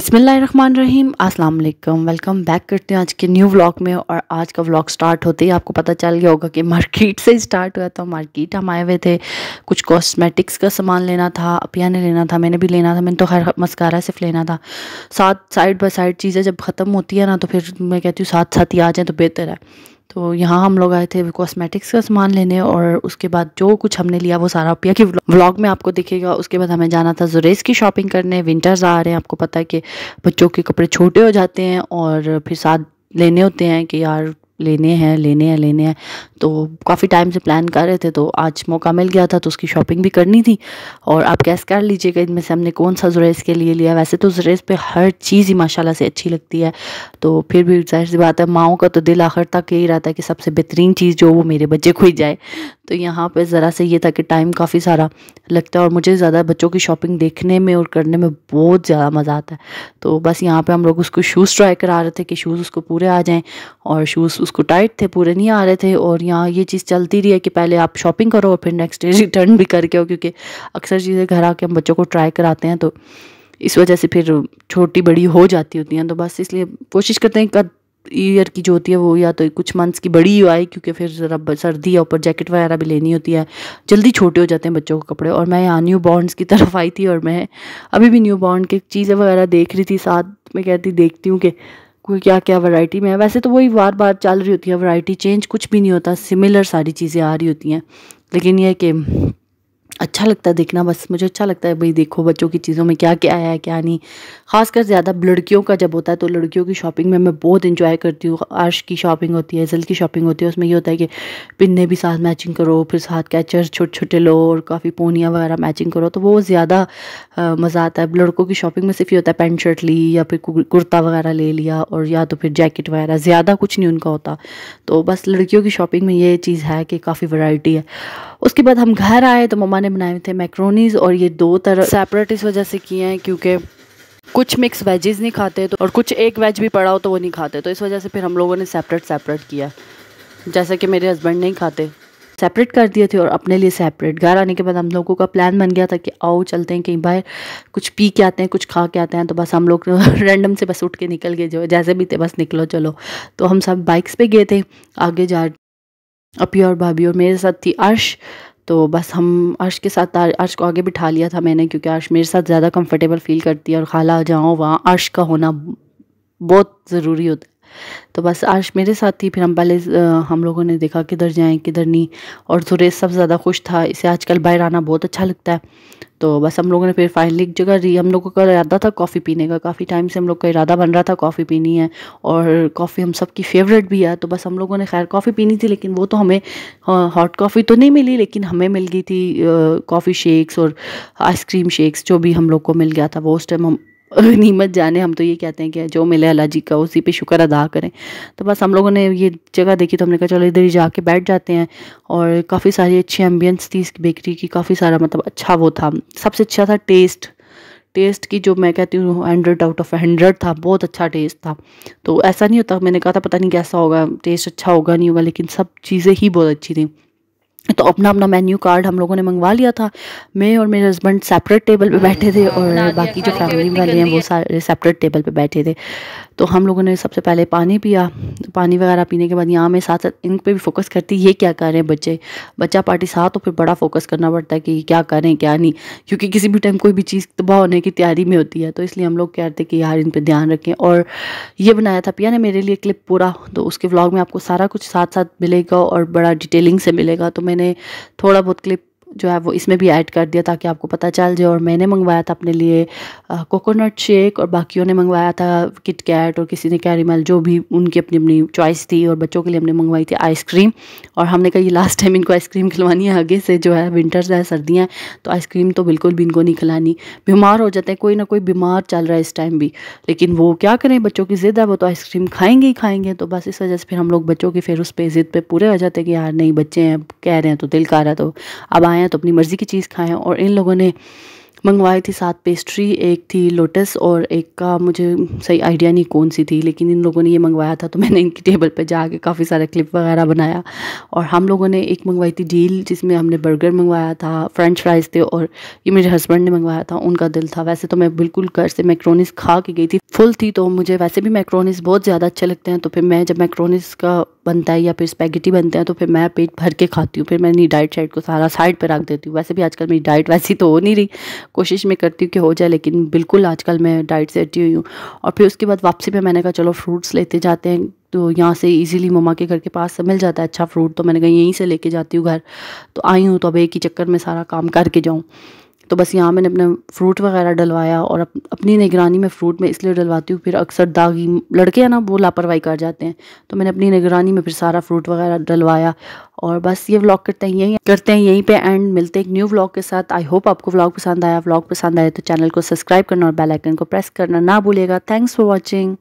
बिसमीम अस्सलाम वालेकुम वेलकम बैक करते हैं आज के न्यू व्लॉग में और आज का व्लॉग स्टार्ट होते ही आपको पता चल गया होगा कि मार्केट से स्टार्ट हुआ था मार्केट हम आए हुए थे कुछ कॉस्मेटिक्स का सामान लेना था अपिया ने लेना था मैंने भी लेना था मैंने तो हर मस्कारा सिर्फ लेना था साथ साइड बाई साइड चीज़ें जब ख़त्म होती है ना तो फिर मैं कहती हूँ साथ साथ ही आ जाएँ तो बेहतर है तो यहाँ हम लोग आए थे कॉस्मेटिक्स का सामान लेने और उसके बाद जो कुछ हमने लिया वो सारा पिया कि व्लॉग में आपको दिखेगा उसके बाद हमें जाना था जुरेस की शॉपिंग करने विंटर्स आ रहे हैं आपको पता है कि बच्चों के कपड़े छोटे हो जाते हैं और फिर साथ लेने होते हैं कि यार लेने हैं लेने हैं लेने हैं तो काफ़ी टाइम से प्लान कर रहे थे तो आज मौका मिल गया था तो उसकी शॉपिंग भी करनी थी और आप कैस कर लीजिएगा इनमें से हमने कौन सा जरेस के लिए लिया वैसे तो जरेस पे हर चीज़ ही माशाल्लाह से अच्छी लगती है तो फिर भी जाहिर सी बात है माओ का तो दिल आखिर तक यही रहता है कि सबसे बेहतरीन चीज़ जो वो मेरे बच्चे को ही जाए तो यहाँ पर ज़रा से ये था कि टाइम काफ़ी सारा लगता है और मुझे ज़्यादा बच्चों की शॉपिंग देखने में और करने में बहुत ज़्यादा मज़ा आता है तो बस यहाँ पर हम लोग उसको शूज़ ट्राई करा रहे थे कि शूज़ उसको पूरे आ जाएँ और शूज़ उसको टाइट थे पूरे नहीं आ रहे थे और यहाँ ये चीज़ चलती रही है कि पहले आप शॉपिंग करो और फिर नेक्स्ट डे रिटर्न भी करके हो क्योंकि अक्सर चीज़ें घर आके हम बच्चों को ट्राई कराते हैं तो इस वजह से फिर छोटी बड़ी हो जाती होती हैं तो बस इसलिए कोशिश करते हैं कर ईयर की जो होती है वो या तो कुछ मंथ्स की बड़ी ही आए क्योंकि फिर ज़रा सर्दी है ऊपर जैकेट वगैरह भी लेनी होती है जल्दी छोटे हो जाते हैं बच्चों के कपड़े और मैं यहाँ न्यू बॉर्नस की तरफ आई थी और मैं अभी भी न्यू बॉर्न की चीज़ें वगैरह देख रही थी साथ में कहती देखती हूँ कि कोई क्या क्या वैरायटी में है वैसे तो वही बार बार चल रही होती है वैरायटी चेंज कुछ भी नहीं होता सिमिलर सारी चीज़ें आ रही होती हैं लेकिन यह कि अच्छा लगता है देखना बस मुझे अच्छा लगता है भाई देखो बच्चों की चीज़ों में क्या क्या आया क्या नहीं खासकर ज़्यादा लड़कियों का जब होता है तो लड़कियों की शॉपिंग में मैं बहुत इंजॉय करती हूँ आर्श की शॉपिंग होती है जल की शॉपिंग होती है उसमें ये होता है कि पिन्ने भी साथ मैचिंग करो फिर साथ कैचर छोटे छोटे लो और काफ़ी पोनियाँ वगैरह मैचिंग करो तो वो ज़्यादा मज़ा आता है लड़कों की शॉपिंग में सिर्फ ये होता है पैंट शर्ट ली या फिर कुर्ता वगैरह ले लिया और या तो फिर जैकेट वगैरह ज़्यादा कुछ नहीं उनका होता तो बस लड़कियों की शॉपिंग में ये चीज़ है कि काफ़ी वैरायटी है उसके बाद हम घर आए तो मम्मा ने बनाए थे मैक्रोनीज और ये दो तरह सेपरेट इस वजह से किए हैं क्योंकि कुछ मिक्स वेजेस नहीं खाते तो और कुछ एक वेज भी पड़ा हो तो वो नहीं खाते तो इस वजह से फिर हम लोगों ने सेपरेट सेपरेट किया जैसा कि मेरे हस्बैंड नहीं खाते सेपरेट कर दिए थे और अपने लिए सेपरेट घर आने के बाद हम लोगों का प्लान बन गया था कि आओ चलते हैं कहीं बाहर कुछ पी के आते हैं कुछ खा के आते हैं तो बस हम लोग रैंडम से बस उठ के निकल गए जो जैसे भी थे बस निकलो चलो तो हम सब बाइक्स पे गए थे आगे जा अपी और भाभी और मेरे साथ थी अर्श तो बस हम अर्श के साथ अर्श को आगे बिठा लिया था मैंने क्योंकि अर्श मेरे साथ ज़्यादा कंफर्टेबल फील करती है और खाला जाओ वहाँ अर्श का होना बहुत ज़रूरी होता है तो बस आज मेरे साथ थी फिर हम पहले हम लोगों ने देखा किधर जाएं किधर नहीं और सुरेश सब ज़्यादा खुश था इसे आजकल बाहर आना बहुत अच्छा लगता है तो बस हम लोगों ने फिर फाइनली एक जगह रही हम लोगों का इरादा था कॉफ़ी पीने का काफ़ी टाइम से हम लोग का इरादा बन रहा था कॉफ़ी पीनी है और कॉफ़ी हम सबकी फेवरेट भी है तो बस हम लोगों ने खैर कॉफ़ी पीनी थी लेकिन वो तो हमें हॉट कॉफ़ी तो नहीं मिली लेकिन हमें मिल गई थी कॉफ़ी शेक्स और आइसक्रीम शेक्स जो भी हम लोग को मिल गया था वो उस टाइम हम गनीमत जाने हम तो ये कहते हैं कि जो मिले अल्लाह जी का उसी पे शुक्र अदा करें तो बस हम लोगों ने ये जगह देखी तो हमने कहा चलो इधर ही जाके बैठ जाते हैं और काफ़ी सारी अच्छी एम्बियंस थी इस बेकरी की काफ़ी सारा मतलब अच्छा वो था सबसे अच्छा था टेस्ट टेस्ट की जो मैं कहती हूँ हंड्रेड आउट ऑफ हंड्रेड था बहुत अच्छा टेस्ट था तो ऐसा नहीं होता मैंने कहा था पता नहीं कैसा होगा टेस्ट अच्छा होगा नहीं होगा लेकिन सब चीज़ें ही बहुत अच्छी थी तो अपना अपना मेन्यू कार्ड हम लोगों ने मंगवा लिया था मैं और मेरे हस्बैंड सेपरेट टेबल पे बैठे थे हाँ, और बाकी जो फैमिली वाले हैं वो सारे सेपरेट टेबल पे बैठे थे तो हम लोगों ने सबसे पहले पानी पिया पानी वगैरह पीने के बाद यहाँ मैं साथ साथ इन पे भी फोकस करती ये क्या कर रहे हैं बच्चे बच्चा पार्टी साथ तो फिर बड़ा फोकस करना पड़ता है कि क्या करें क्या नहीं क्योंकि किसी भी टाइम कोई भी चीज़ तबाह होने की तैयारी में होती है तो इसलिए हम लोग कहते कि यार इन पर ध्यान रखें और ये बनाया था पिया ने मेरे लिए क्लिप पूरा तो उसके ब्लॉग में आपको सारा कुछ साथ साथ मिलेगा और बड़ा डिटेलिंग से मिलेगा तो मैंने थोड़ा बहुत क्लिप जो है वो इसमें भी ऐड कर दिया ताकि आपको पता चल जाए और मैंने मंगवाया था अपने लिए कोकोनट शेक और बाकियों ने मंगवाया था किट कैट और किसी ने कैरीमल जो भी उनकी अपनी अपनी चॉइस थी और बच्चों के लिए हमने मंगवाई थी आइसक्रीम और हमने कहा ये लास्ट टाइम इनको आइसक्रीम खिलवानी है आगे से जो है विंटर्स है सर्दियाँ हैं तो आइसक्रीम तो बिल्कुल भी इनको नहीं खिलानी बीमार हो जाते हैं कोई ना कोई बीमार चल रहा है इस टाइम भी लेकिन वो क्या करें बच्चों की ज़िद है वो तो आइसक्रीम खाएंगे ही खाएंगे तो बस इस वजह से फिर हम लोग बच्चों की फिर उस पर ज़िद पर पूरे हो जाते हैं कि यार नहीं बच्चे हैं कह रहे हैं तो दिल का रहा तो अब आए तो अपनी मर्ज़ी की चीज़ खाएँ और इन लोगों ने मंगवाई थी सात पेस्ट्री एक थी लोटस और एक का मुझे सही आइडिया नहीं कौन सी थी लेकिन इन लोगों ने ये मंगवाया था तो मैंने इनकी टेबल पर जाके काफ़ी सारे क्लिप वगैरह बनाया और हम लोगों ने एक मंगवाई थी डील जिसमें हमने बर्गर मंगवाया था फ्रेंच फ्राइज़ थे और ये मेरे हस्बैंड ने मंगवाया था उनका दिल था वैसे तो मैं बिल्कुल घर से मैक्रोनिस खा के गई थी फुल थी तो मुझे वैसे भी मैक्रोनिस बहुत ज़्यादा अच्छे लगते हैं तो फिर मैं जब मैक्रोनिस का बनता है या फिर स्पैगेटी बनते हैं तो फिर मैं पेट भर के खाती हूँ फिर मैं नहीं डाइट शाइट को सारा साइड पर रख देती हूँ वैसे भी आजकल मेरी डाइट वैसी तो हो नहीं रही कोशिश मैं करती हूँ कि हो जाए लेकिन बिल्कुल आजकल मैं डाइट से हटी हुई हूँ और फिर उसके बाद वापसी पर मैंने कहा चलो फ्रूट्स लेते जाते हैं तो यहाँ से इजीली मम्मा के घर के पास मिल जाता है अच्छा फ्रूट तो मैंने कहा यहीं से लेके जाती हूँ घर तो आई हूँ तो अब एक ही चक्कर में सारा काम करके जाऊँ तो बस यहाँ मैंने अपना फ्रूट वगैरह डलवाया और अप, अपनी निगरानी में फ़्रूट में इसलिए डलवाती हूँ फिर अक्सर दागी लड़के हैं ना वो लापरवाही कर जाते हैं तो मैंने अपनी निगरानी में फिर सारा फ्रूट वगैरह डलवाया और बस ये व्लॉग करते हैं यहीं करते हैं यहीं पे एंड मिलते हैं एक न्यू व्लॉग के साथ आई होप आपको व्लॉग पसंद आया व्लॉग पसंद आया तो चैनल को सब्सक्राइब करना और बेल आइकन को प्रेस करना ना भूलेगा थैंक्स फॉर वॉचिंग